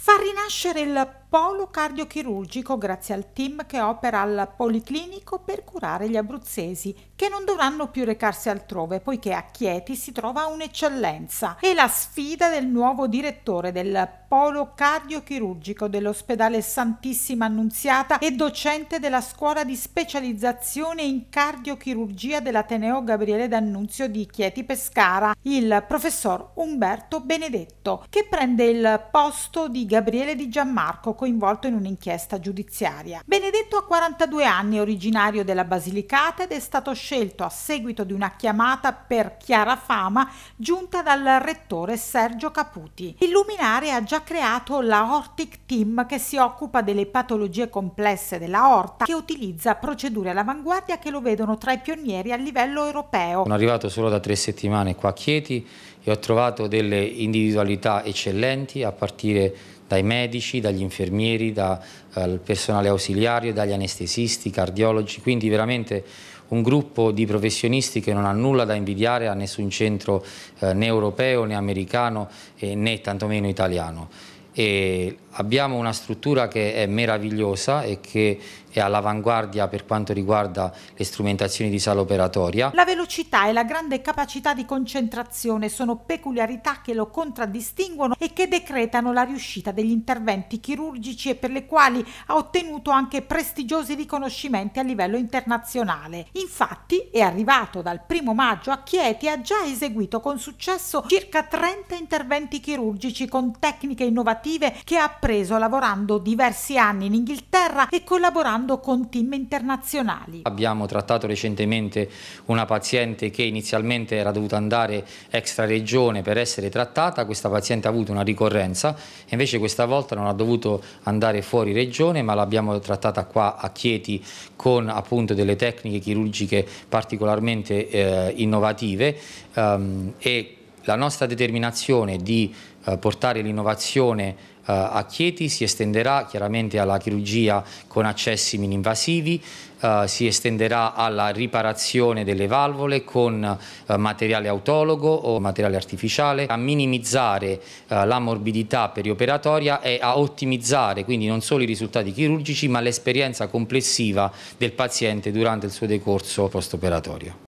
far rinascere il polo cardiochirurgico grazie al team che opera al Policlinico per curare gli abruzzesi, che non dovranno più recarsi altrove poiché a Chieti si trova un'eccellenza e la sfida del nuovo direttore del polo cardiochirurgico dell'ospedale Santissima Annunziata e docente della scuola di specializzazione in cardiochirurgia dell'Ateneo Gabriele D'Annunzio di Chieti Pescara, il professor Umberto Benedetto, che prende il posto di Gabriele Di Gianmarco coinvolto in un'inchiesta giudiziaria. Benedetto ha 42 anni, originario della Basilicata ed è stato scelto a seguito di una chiamata per chiara fama giunta dal rettore Sergio Caputi. Il luminare ha già creato la Ortic Team che si occupa delle patologie complesse della orta che utilizza procedure all'avanguardia che lo vedono tra i pionieri a livello europeo. Sono arrivato solo da tre settimane qua a Chieti e ho trovato delle individualità eccellenti a partire dai medici, dagli infermieri infermieri, dal personale ausiliario, dagli anestesisti, cardiologi, quindi veramente un gruppo di professionisti che non ha nulla da invidiare a nessun centro eh, né europeo né americano né tantomeno italiano. E abbiamo una struttura che è meravigliosa e che è all'avanguardia per quanto riguarda le strumentazioni di sala operatoria. La velocità e la grande capacità di concentrazione sono peculiarità che lo contraddistinguono e che decretano la riuscita degli interventi chirurgici e per le quali ha ottenuto anche prestigiosi riconoscimenti a livello internazionale. Infatti è arrivato dal primo maggio a Chieti e ha già eseguito con successo circa 30 interventi chirurgici con tecniche innovative innovative che ha appreso lavorando diversi anni in Inghilterra e collaborando con team internazionali. Abbiamo trattato recentemente una paziente che inizialmente era dovuta andare extra regione per essere trattata, questa paziente ha avuto una ricorrenza invece questa volta non ha dovuto andare fuori regione ma l'abbiamo trattata qua a Chieti con appunto delle tecniche chirurgiche particolarmente eh, innovative ehm, e la nostra determinazione di eh, portare l'innovazione eh, a Chieti si estenderà chiaramente alla chirurgia con accessi mininvasivi, eh, si estenderà alla riparazione delle valvole con materiale autologo o materiale artificiale, a minimizzare la morbidità perioperatoria e a ottimizzare quindi non solo i risultati chirurgici ma l'esperienza complessiva del paziente durante il suo decorso postoperatorio.